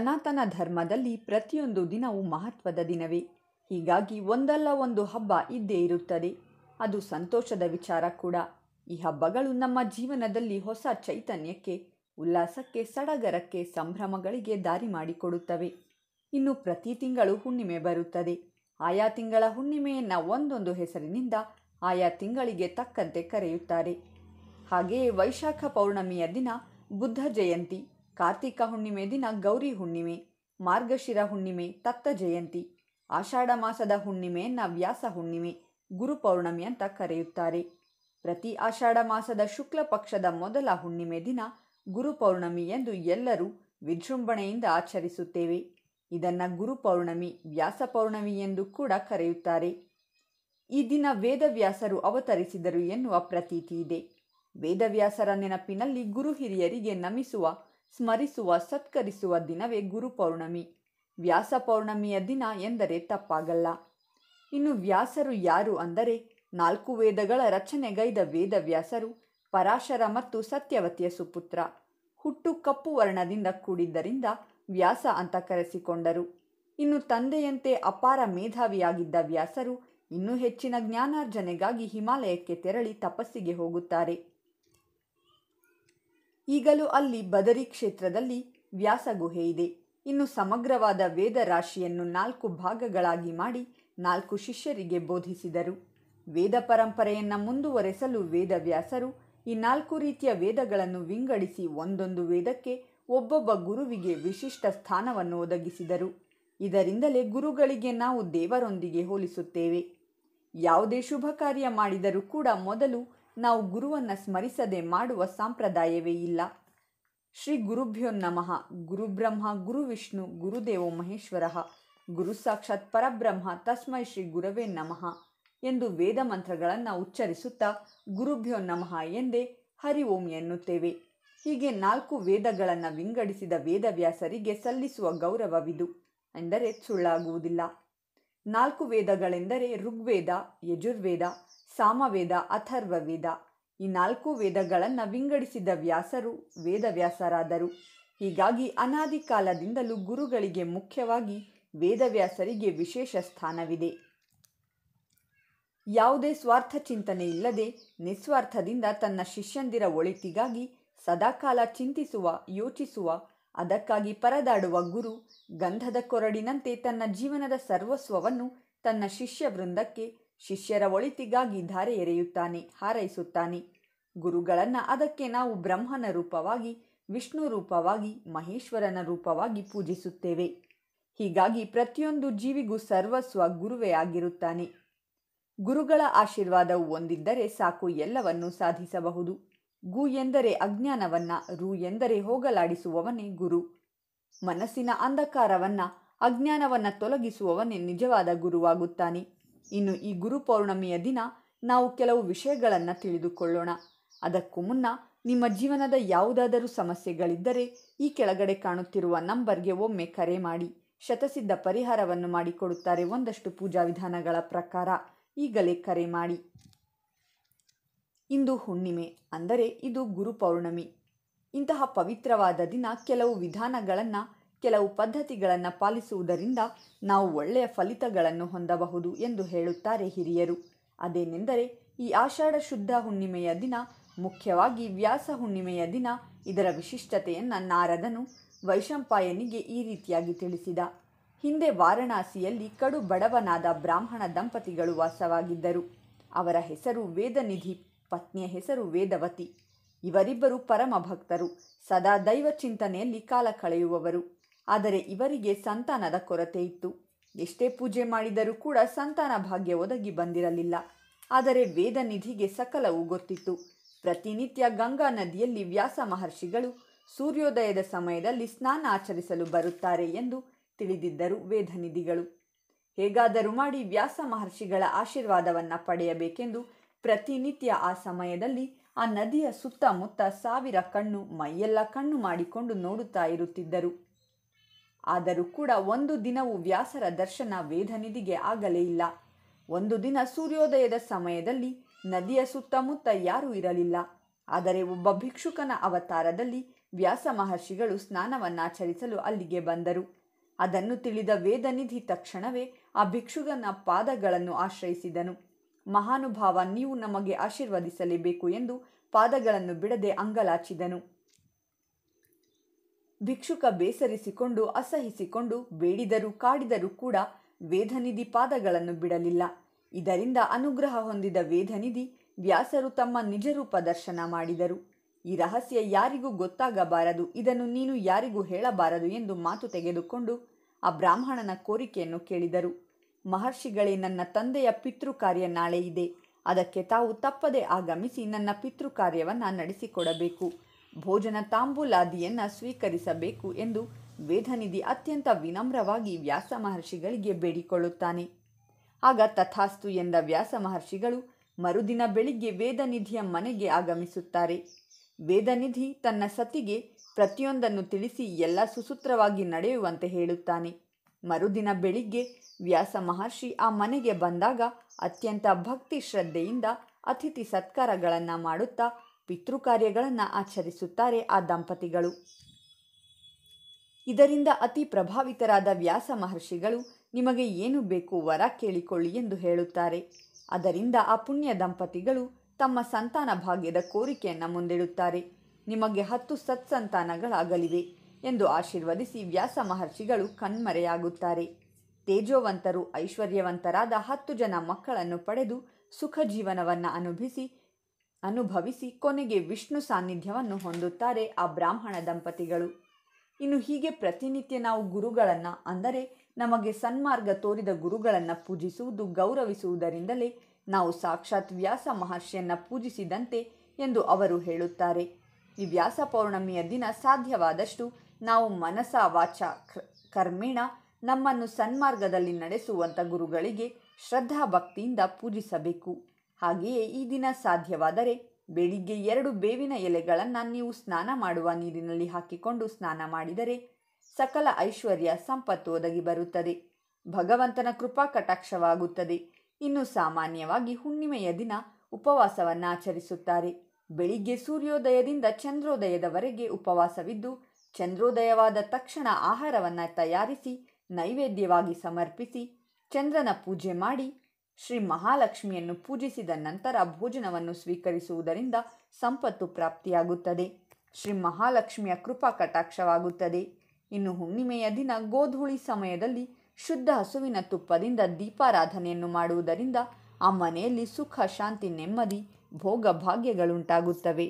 ಸನಾತನ ಧರ್ಮದಲ್ಲಿ ಪ್ರತಿಯೊಂದು ದಿನವೂ ಮಹತ್ವದ ದಿನವೇ ಹೀಗಾಗಿ ಒಂದಲ್ಲ ಒಂದು ಹಬ್ಬ ಇದ್ದೇ ಇರುತ್ತದೆ ಅದು ಸಂತೋಷದ ವಿಚಾರ ಕೂಡ ಈ ಹಬ್ಬಗಳು ನಮ್ಮ ಜೀವನದಲ್ಲಿ ಹೊಸ ಚೈತನ್ಯಕ್ಕೆ ಉಲ್ಲಾಸಕ್ಕೆ ಸಡಗರಕ್ಕೆ ಸಂಭ್ರಮಗಳಿಗೆ ದಾರಿ ಮಾಡಿಕೊಡುತ್ತವೆ ಇನ್ನು ಪ್ರತಿ ತಿಂಗಳು ಹುಣ್ಣಿಮೆ ಬರುತ್ತದೆ ಆಯಾ ತಿಂಗಳ ಹುಣ್ಣಿಮೆಯನ್ನು ಒಂದೊಂದು ಹೆಸರಿನಿಂದ ಆಯಾ ತಿಂಗಳಿಗೆ ತಕ್ಕಂತೆ ಕರೆಯುತ್ತಾರೆ ಹಾಗೆಯೇ ವೈಶಾಖ ಪೌರ್ಣಮಿಯ ದಿನ ಬುದ್ಧ ಜಯಂತಿ ಕಾರ್ತಿಕ ಹುಣ್ಣಿಮೆ ದಿನ ಗೌರಿ ಹುಣ್ಣಿಮೆ ಮಾರ್ಗಶಿರ ಹುಣ್ಣಿಮೆ ತತ್ತ ಜಯಂತಿ ಆಷಾಢ ಮಾಸದ ಹುಣ್ಣಿಮೆಯನ್ನ ವ್ಯಾಸ ಹುಣ್ಣಿಮೆ ಗುರುಪೌರ್ಣಮಿ ಅಂತ ಕರೆಯುತ್ತಾರೆ ಪ್ರತಿ ಆಷಾಢ ಮಾಸದ ಶುಕ್ಲ ಪಕ್ಷದ ಮೊದಲ ಹುಣ್ಣಿಮೆ ದಿನ ಗುರುಪೌರ್ಣಮಿ ಎಂದು ಎಲ್ಲರೂ ವಿಜೃಂಭಣೆಯಿಂದ ಆಚರಿಸುತ್ತೇವೆ ಇದನ್ನು ಗುರುಪೌರ್ಣಮಿ ವ್ಯಾಸ ಪೌರ್ಣಮಿ ಎಂದು ಕೂಡ ಕರೆಯುತ್ತಾರೆ ಈ ದಿನ ವೇದವ್ಯಾಸರು ಅವತರಿಸಿದರು ಎನ್ನುವ ಪ್ರತೀತಿ ಇದೆ ವೇದವ್ಯಾಸರ ನೆನಪಿನಲ್ಲಿ ಗುರು ಹಿರಿಯರಿಗೆ ನಮಿಸುವ ಸ್ಮರಿಸುವ ಸತ್ಕರಿಸುವ ದಿನವೇ ಗುರು ಪೌರ್ಣಮಿ ವ್ಯಾಸ ಪೌರ್ಣಮಿಯ ದಿನ ಎಂದರೆ ತಪ್ಪಾಗಲ್ಲ ಇನ್ನು ವ್ಯಾಸರು ಯಾರು ಅಂದರೆ ನಾಲ್ಕು ವೇದಗಳ ರಚನೆಗೈದ ವೇದ ವ್ಯಾಸರು ಪರಾಶರ ಮತ್ತು ಸತ್ಯವತಿಯ ಸುಪುತ್ರ ಹುಟ್ಟು ಕಪ್ಪು ವರ್ಣದಿಂದ ಕೂಡಿದ್ದರಿಂದ ವ್ಯಾಸ ಅಂತ ಕರೆಸಿಕೊಂಡರು ಇನ್ನು ತಂದೆಯಂತೆ ಅಪಾರ ಮೇಧಾವಿಯಾಗಿದ್ದ ವ್ಯಾಸರು ಇನ್ನೂ ಹೆಚ್ಚಿನ ಜ್ಞಾನಾರ್ಜನೆಗಾಗಿ ಹಿಮಾಲಯಕ್ಕೆ ತೆರಳಿ ತಪಸ್ಸಿಗೆ ಹೋಗುತ್ತಾರೆ ಈಗಲೂ ಅಲ್ಲಿ ಬದರಿ ಕ್ಷೇತ್ರದಲ್ಲಿ ವ್ಯಾಸಗುಹೆ ಇದೆ ಇನ್ನು ಸಮಗ್ರವಾದ ವೇದ ರಾಶಿಯನ್ನು ನಾಲ್ಕು ಭಾಗಗಳಾಗಿ ಮಾಡಿ ನಾಲ್ಕು ಶಿಷ್ಯರಿಗೆ ಬೋಧಿಸಿದರು ವೇದ ಪರಂಪರೆಯನ್ನು ಮುಂದುವರೆಸಲು ವೇದವ್ಯಾಸರು ಈ ನಾಲ್ಕು ರೀತಿಯ ವೇದಗಳನ್ನು ವಿಂಗಡಿಸಿ ಒಂದೊಂದು ವೇದಕ್ಕೆ ಒಬ್ಬೊಬ್ಬ ಗುರುವಿಗೆ ವಿಶಿಷ್ಟ ಸ್ಥಾನವನ್ನು ಒದಗಿಸಿದರು ಇದರಿಂದಲೇ ಗುರುಗಳಿಗೆ ನಾವು ದೇವರೊಂದಿಗೆ ಹೋಲಿಸುತ್ತೇವೆ ಯಾವುದೇ ಶುಭ ಕಾರ್ಯ ಮಾಡಿದರೂ ಕೂಡ ಮೊದಲು ನಾವು ಗುರುವನ್ನು ಸ್ಮರಿಸದೆ ಮಾಡುವ ಸಂಪ್ರದಾಯವೇ ಇಲ್ಲ ಶ್ರೀ ಗುರುಭ್ಯೋ ನಮಃ ಗುರುಬ್ರಹ್ಮ ವಿಷ್ಣು ಗುರುದೇವೋ ಮಹೇಶ್ವರ ಗುರು ಸಾಕ್ಷಾತ್ ಪರಬ್ರಹ್ಮ ತಸ್ಮೈ ಶ್ರೀ ಗುರವೇ ನಮಃ ಎಂದು ವೇದ ಮಂತ್ರಗಳನ್ನು ಉಚ್ಚರಿಸುತ್ತಾ ಗುರುಭ್ಯೋ ನಮಃ ಎಂದೇ ಹರಿ ಓಂ ಎನ್ನುತ್ತೇವೆ ಹೀಗೆ ನಾಲ್ಕು ವೇದಗಳನ್ನು ವಿಂಗಡಿಸಿದ ವೇದವ್ಯಾಸರಿಗೆ ಸಲ್ಲಿಸುವ ಗೌರವವಿದು ಎಂದರೆ ಸುಳ್ಳಾಗುವುದಿಲ್ಲ ನಾಲ್ಕು ವೇದಗಳೆಂದರೆ ಋಗ್ವೇದ ಯಜುರ್ವೇದ ಸಾಮವೇದ ಅಥರ್ವ ವೇದ ಈ ನಾಲ್ಕು ವೇದಗಳನ್ನು ವಿಂಗಡಿಸಿದ ವ್ಯಾಸರು ವೇದವ್ಯಾಸರಾದರು ಹೀಗಾಗಿ ಅನಾದಿ ಕಾಲದಿಂದಲೂ ಗುರುಗಳಿಗೆ ಮುಖ್ಯವಾಗಿ ವೇದವ್ಯಾಸರಿಗೆ ವಿಶೇಷ ಸ್ಥಾನವಿದೆ ಯಾವುದೇ ಸ್ವಾರ್ಥ ಚಿಂತನೆ ಇಲ್ಲದೆ ನಿಸ್ವಾರ್ಥದಿಂದ ತನ್ನ ಶಿಷ್ಯಂದಿರ ಒಳಿತಿಗಾಗಿ ಸದಾಕಾಲ ಚಿಂತಿಸುವ ಯೋಚಿಸುವ ಅದಕ್ಕಾಗಿ ಪರದಾಡುವ ಗುರು ಗಂಧದ ಕೊರಡಿನಂತೆ ತನ್ನ ಜೀವನದ ಸರ್ವಸ್ವವನ್ನು ತನ್ನ ಶಿಷ್ಯ ವೃಂದಕ್ಕೆ ಶಿಷ್ಯರ ಒಳಿತಿಗಾಗಿ ಧಾರೆ ಎರೆಯುತ್ತಾನೆ ಹಾರೈಸುತ್ತಾನೆ ಗುರುಗಳನ್ನು ಅದಕ್ಕೆ ನಾವು ಬ್ರಹ್ಮನ ರೂಪವಾಗಿ ವಿಷ್ಣು ರೂಪವಾಗಿ ಮಹೇಶ್ವರನ ರೂಪವಾಗಿ ಪೂಜಿಸುತ್ತೇವೆ ಹೀಗಾಗಿ ಪ್ರತಿಯೊಂದು ಜೀವಿಗೂ ಸರ್ವಸ್ವ ಗುರುವೇ ಆಗಿರುತ್ತಾನೆ ಗುರುಗಳ ಆಶೀರ್ವಾದವು ಒಂದಿದ್ದರೆ ಸಾಕು ಎಲ್ಲವನ್ನೂ ಸಾಧಿಸಬಹುದು ಗು ಎಂದರೆ ಅಜ್ಞಾನವನ್ನ ರು ಎಂದರೆ ಹೋಗಲಾಡಿಸುವವನೇ ಗುರು ಮನಸ್ಸಿನ ಅಂಧಕಾರವನ್ನ ಅಜ್ಞಾನವನ್ನ ತೊಲಗಿಸುವವನೇ ನಿಜವಾದ ಗುರುವಾಗುತ್ತಾನೆ ಇನ್ನು ಈ ಗುರು ಪೌರ್ಣಮಿಯ ದಿನ ನಾವು ಕೆಲವು ವಿಷಯಗಳನ್ನು ತಿಳಿದುಕೊಳ್ಳೋಣ ಅದಕ್ಕೂ ಮುನ್ನ ನಿಮ್ಮ ಜೀವನದ ಯಾವುದಾದರೂ ಸಮಸ್ಯೆಗಳಿದ್ದರೆ ಈ ಕೆಳಗಡೆ ಕಾಣುತ್ತಿರುವ ನಂಬರ್ಗೆ ಒಮ್ಮೆ ಕರೆ ಮಾಡಿ ಶತಸಿದ್ಧ ಪರಿಹಾರವನ್ನು ಮಾಡಿಕೊಡುತ್ತಾರೆ ಒಂದಷ್ಟು ಪೂಜಾ ವಿಧಾನಗಳ ಪ್ರಕಾರ ಈಗಲೇ ಕರೆ ಮಾಡಿ ಇಂದು ಹುಣ್ಣಿಮೆ ಅಂದರೆ ಇದು ಗುರು ಪೌರ್ಣಮಿ ಇಂತಹ ಪವಿತ್ರವಾದ ದಿನ ಕೆಲವು ವಿಧಾನಗಳನ್ನು ಕೆಲವು ಪದ್ಧತಿಗಳನ್ನು ಪಾಲಿಸುವುದರಿಂದ ನಾವು ಒಳ್ಳೆಯ ಫಲಿತಗಳನ್ನು ಹೊಂದಬಹುದು ಎಂದು ಹೇಳುತ್ತಾರೆ ಹಿರಿಯರು ಅದೇನೆಂದರೆ ಈ ಆಷಾಢ ಶುದ್ಧ ಹುಣ್ಣಿಮೆಯ ದಿನ ಮುಖ್ಯವಾಗಿ ವ್ಯಾಸ ಹುಣ್ಣಿಮೆಯ ದಿನ ಇದರ ವಿಶಿಷ್ಟತೆಯನ್ನು ನಾರದನು ವೈಶಂಪಾಯನಿಗೆ ಈ ರೀತಿಯಾಗಿ ತಿಳಿಸಿದ ಹಿಂದೆ ವಾರಣಾಸಿಯಲ್ಲಿ ಕಡು ಬಡವನಾದ ಬ್ರಾಹ್ಮಣ ದಂಪತಿಗಳು ವಾಸವಾಗಿದ್ದರು ಅವರ ಹೆಸರು ವೇದನಿಧಿ ಪತ್ನಿಯ ಹೆಸರು ವೇದವತಿ ಇವರಿಬ್ಬರು ಪರಮ ಭಕ್ತರು ಸದಾ ದೈವ ಚಿಂತನೆಯಲ್ಲಿ ಕಾಲ ಕಳೆಯುವವರು ಆದರೆ ಇವರಿಗೆ ಸಂತಾನದ ಕೊರತೆ ಇತ್ತು ಎಷ್ಟೇ ಪೂಜೆ ಮಾಡಿದರೂ ಕೂಡ ಸಂತಾನ ಭಾಗ್ಯ ಒದಗಿ ಬಂದಿರಲಿಲ್ಲ ಆದರೆ ವೇದ ನಿಧಿಗೆ ಸಕಲವೂ ಗೊತ್ತಿತ್ತು ಪ್ರತಿನಿತ್ಯ ಗಂಗಾ ನದಿಯಲ್ಲಿ ವ್ಯಾಸ ಮಹರ್ಷಿಗಳು ಸೂರ್ಯೋದಯದ ಸಮಯದಲ್ಲಿ ಸ್ನಾನ ಆಚರಿಸಲು ಬರುತ್ತಾರೆ ಎಂದು ತಿಳಿದಿದ್ದರು ವೇದನಿಧಿಗಳು ಹೇಗಾದರೂ ಮಾಡಿ ವ್ಯಾಸ ಮಹರ್ಷಿಗಳ ಆಶೀರ್ವಾದವನ್ನು ಪಡೆಯಬೇಕೆಂದು ಪ್ರತಿನಿತ್ಯ ಆ ಸಮಯದಲ್ಲಿ ಆ ನದಿಯ ಸುತ್ತಮುತ್ತ ಸಾವಿರ ಕಣ್ಣು ಮೈಯೆಲ್ಲ ಕಣ್ಣು ಮಾಡಿಕೊಂಡು ನೋಡುತ್ತಾ ಇರುತ್ತಿದ್ದರು ಆದರೂ ಕೂಡ ಒಂದು ದಿನವೂ ವ್ಯಾಸರ ದರ್ಶನ ವೇದನಿಧಿಗೆ ಆಗಲೇ ಇಲ್ಲ ಒಂದು ದಿನ ಸೂರ್ಯೋದಯದ ಸಮಯದಲ್ಲಿ ನದಿಯ ಸುತ್ತಮುತ್ತ ಯಾರೂ ಇರಲಿಲ್ಲ ಆದರೆ ಒಬ್ಬ ಭಿಕ್ಷುಕನ ಅವತಾರದಲ್ಲಿ ವ್ಯಾಸ ಮಹರ್ಷಿಗಳು ಸ್ನಾನವನ್ನಾಚರಿಸಲು ಅಲ್ಲಿಗೆ ಬಂದರು ಅದನ್ನು ತಿಳಿದ ವೇದನಿಧಿ ತಕ್ಷಣವೇ ಆ ಭಿಕ್ಷುಕನ ಪಾದಗಳನ್ನು ಆಶ್ರಯಿಸಿದನು ಮಹಾನುಭಾವ ನೀವು ನಮಗೆ ಆಶೀರ್ವದಿಸಲೇಬೇಕು ಎಂದು ಪಾದಗಳನ್ನು ಬಿಡದೆ ಅಂಗಲಾಚಿದನು ಭಿಕ್ಷುಕ ಬೇಸರಿಸಿಕೊಂಡು ಅಸಹಿಸಿಕೊಂಡು ಬೇಡಿದರೂ ಕಾಡಿದರೂ ಕೂಡ ವೇದನಿಧಿ ಪಾದಗಳನ್ನು ಬಿಡಲಿಲ್ಲ ಇದರಿಂದ ಅನುಗ್ರಹ ಹೊಂದಿದ ವೇದನಿಧಿ ವ್ಯಾಸರು ತಮ್ಮ ನಿಜರೂಪ ದರ್ಶನ ಮಾಡಿದರು ಈ ರಹಸ್ಯ ಯಾರಿಗೂ ಗೊತ್ತಾಗಬಾರದು ಇದನ್ನು ನೀನು ಯಾರಿಗೂ ಹೇಳಬಾರದು ಎಂದು ಮಾತು ತೆಗೆದುಕೊಂಡು ಆ ಬ್ರಾಹ್ಮಣನ ಕೋರಿಕೆಯನ್ನು ಕೇಳಿದರು ಮಹರ್ಷಿಗಳೇ ನನ್ನ ತಂದೆಯ ಪಿತೃ ಕಾರ್ಯ ನಾಳೆ ಇದೆ ಅದಕ್ಕೆ ತಾವು ತಪ್ಪದೆ ಆಗಮಿಸಿ ನನ್ನ ಪಿತೃ ಕಾರ್ಯವನ್ನು ನಡೆಸಿಕೊಡಬೇಕು ಭೋಜನ ತಾಂಬೂಲಾದಿಯನ್ನು ಸ್ವೀಕರಿಸಬೇಕು ಎಂದು ವೇದನಿಧಿ ಅತ್ಯಂತ ವಿನಮ್ರವಾಗಿ ವ್ಯಾಸ ಮಹರ್ಷಿಗಳಿಗೆ ಬೇಡಿಕೊಳ್ಳುತ್ತಾನೆ ಆಗ ತಥಾಸ್ತು ಎಂದ ವ್ಯಾಸ ಮಹರ್ಷಿಗಳು ಮರುದಿನ ಬೆಳಿಗ್ಗೆ ವೇದನಿಧಿಯ ಮನೆಗೆ ಆಗಮಿಸುತ್ತಾರೆ ವೇದನಿಧಿ ತನ್ನ ಸತಿಗೆ ಪ್ರತಿಯೊಂದನ್ನು ತಿಳಿಸಿ ಎಲ್ಲ ಸುಸೂತ್ರವಾಗಿ ನಡೆಯುವಂತೆ ಹೇಳುತ್ತಾನೆ ಮರುದಿನ ಬೆಳಿಗ್ಗೆ ವ್ಯಾಸ ಮಹರ್ಷಿ ಆ ಮನೆಗೆ ಬಂದಾಗ ಅತ್ಯಂತ ಭಕ್ತಿ ಶ್ರದ್ಧೆಯಿಂದ ಅತಿಥಿ ಸತ್ಕಾರಗಳನ್ನು ಮಾಡುತ್ತಾ ಪಿತೃಕಾರ್ಯಗಳನ್ನು ಆಚರಿಸುತ್ತಾರೆ ಆ ದಂಪತಿಗಳು ಇದರಿಂದ ಅತಿ ಪ್ರಭಾವಿತರಾದ ವ್ಯಾಸ ಮಹರ್ಷಿಗಳು ನಿಮಗೆ ಏನು ಬೇಕು ವರ ಕೇಳಿಕೊಳ್ಳಿ ಎಂದು ಹೇಳುತ್ತಾರೆ ಅದರಿಂದ ಆ ಪುಣ್ಯ ದಂಪತಿಗಳು ತಮ್ಮ ಸಂತಾನ ಭಾಗ್ಯದ ಕೋರಿಕೆಯನ್ನು ಮುಂದಿಡುತ್ತಾರೆ ನಿಮಗೆ ಹತ್ತು ಸತ್ಸಂತಾನಗಳಾಗಲಿವೆ ಎಂದು ಆಶೀರ್ವದಿಸಿ ವ್ಯಾಸ ಮಹರ್ಷಿಗಳು ಕಣ್ಮರೆಯಾಗುತ್ತಾರೆ ತೇಜೋವಂತರು ಐಶ್ವರ್ಯವಂತರಾದ ಹತ್ತು ಜನ ಮಕ್ಕಳನ್ನು ಪಡೆದು ಸುಖ ಜೀವನವನ್ನು ಅನುಭವಿಸಿ ಅನುಭವಿಸಿ ಕೊನೆಗೆ ವಿಷ್ಣು ಸಾನ್ನಿಧ್ಯವನ್ನು ಹೊಂದುತ್ತಾರೆ ಆ ಬ್ರಾಹ್ಮಣ ದಂಪತಿಗಳು ಇನ್ನು ಹೀಗೆ ಪ್ರತಿನಿತ್ಯ ನಾವು ಗುರುಗಳನ್ನು ಅಂದರೆ ನಮಗೆ ಸನ್ಮಾರ್ಗ ತೋರಿದ ಗುರುಗಳನ್ನು ಪೂಜಿಸುವುದು ಗೌರವಿಸುವುದರಿಂದಲೇ ನಾವು ಸಾಕ್ಷಾತ್ ವ್ಯಾಸ ಮಹರ್ಷಿಯನ್ನು ಪೂಜಿಸಿದಂತೆ ಎಂದು ಅವರು ಹೇಳುತ್ತಾರೆ ಈ ವ್ಯಾಸ ಪೌರ್ಣಮಿಯ ದಿನ ಸಾಧ್ಯವಾದಷ್ಟು ನಾವು ಮನಸ ವಾಚ ಕರ್ಮೇಣ ನಮ್ಮನ್ನು ಸನ್ಮಾರ್ಗದಲ್ಲಿ ನಡೆಸುವಂಥ ಗುರುಗಳಿಗೆ ಶ್ರದ್ಧಾ ಭಕ್ತಿಯಿಂದ ಪೂಜಿಸಬೇಕು ಹಾಗೆಯೇ ಈ ದಿನ ಸಾಧ್ಯವಾದರೆ ಬೆಳಿಗ್ಗೆ ಎರಡು ಬೇವಿನ ಎಲೆಗಳನ್ನು ನೀವು ಸ್ನಾನ ಮಾಡುವ ನೀರಿನಲ್ಲಿ ಹಾಕಿಕೊಂಡು ಸ್ನಾನ ಮಾಡಿದರೆ ಸಕಲ ಐಶ್ವರ್ಯ ಸಂಪತ್ತು ಒದಗಿ ಬರುತ್ತದೆ ಭಗವಂತನ ಕೃಪಾ ಕಟಾಕ್ಷವಾಗುತ್ತದೆ ಇನ್ನು ಸಾಮಾನ್ಯವಾಗಿ ಹುಣ್ಣಿಮೆಯ ದಿನ ಉಪವಾಸವನ್ನು ಆಚರಿಸುತ್ತಾರೆ ಬೆಳಿಗ್ಗೆ ಸೂರ್ಯೋದಯದಿಂದ ಚಂದ್ರೋದಯದವರೆಗೆ ಉಪವಾಸವಿದ್ದು ಚಂದ್ರೋದಯವಾದ ತಕ್ಷಣ ಆಹಾರವನ್ನು ತಯಾರಿಸಿ ನೈವೇದ್ಯವಾಗಿ ಸಮರ್ಪಿಸಿ ಚಂದ್ರನ ಪೂಜೆ ಮಾಡಿ ಶ್ರೀ ಮಹಾಲಕ್ಷ್ಮಿಯನ್ನು ಪೂಜಿಸಿದ ನಂತರ ಭೋಜನವನ್ನು ಸ್ವೀಕರಿಸುವುದರಿಂದ ಸಂಪತ್ತು ಪ್ರಾಪ್ತಿಯಾಗುತ್ತದೆ ಶ್ರೀ ಮಹಾಲಕ್ಷ್ಮಿಯ ಕೃಪಾ ಕಟಾಕ್ಷವಾಗುತ್ತದೆ ಇನ್ನು ಹುಣ್ಣಿಮೆಯ ದಿನ ಗೋಧೂಳಿ ಸಮಯದಲ್ಲಿ ಶುದ್ಧ ಹಸುವಿನ ತುಪ್ಪದಿಂದ ದೀಪಾರಾಧನೆಯನ್ನು ಮಾಡುವುದರಿಂದ ಆ ಮನೆಯಲ್ಲಿ ಸುಖ ಶಾಂತಿ ನೆಮ್ಮದಿ ಭೋಗ ಭಾಗ್ಯಗಳುಂಟಾಗುತ್ತವೆ